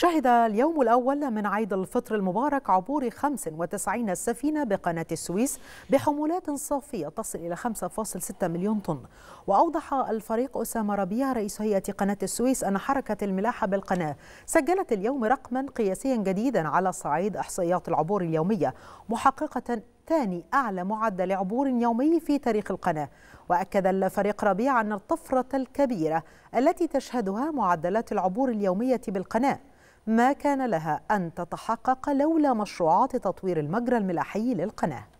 شهد اليوم الأول من عيد الفطر المبارك عبور 95 سفينة بقناة السويس بحمولات صافية تصل إلى 5.6 مليون طن وأوضح الفريق أسامة ربيع رئيس هيئة قناة السويس أن حركة الملاحة بالقناة سجلت اليوم رقما قياسيا جديدا على صعيد إحصائيات العبور اليومية محققة ثاني أعلى معدل عبور يومي في تاريخ القناة وأكد الفريق ربيع أن الطفرة الكبيرة التي تشهدها معدلات العبور اليومية بالقناة ما كان لها أن تتحقق لولا مشروعات تطوير المجرى الملاحي للقناة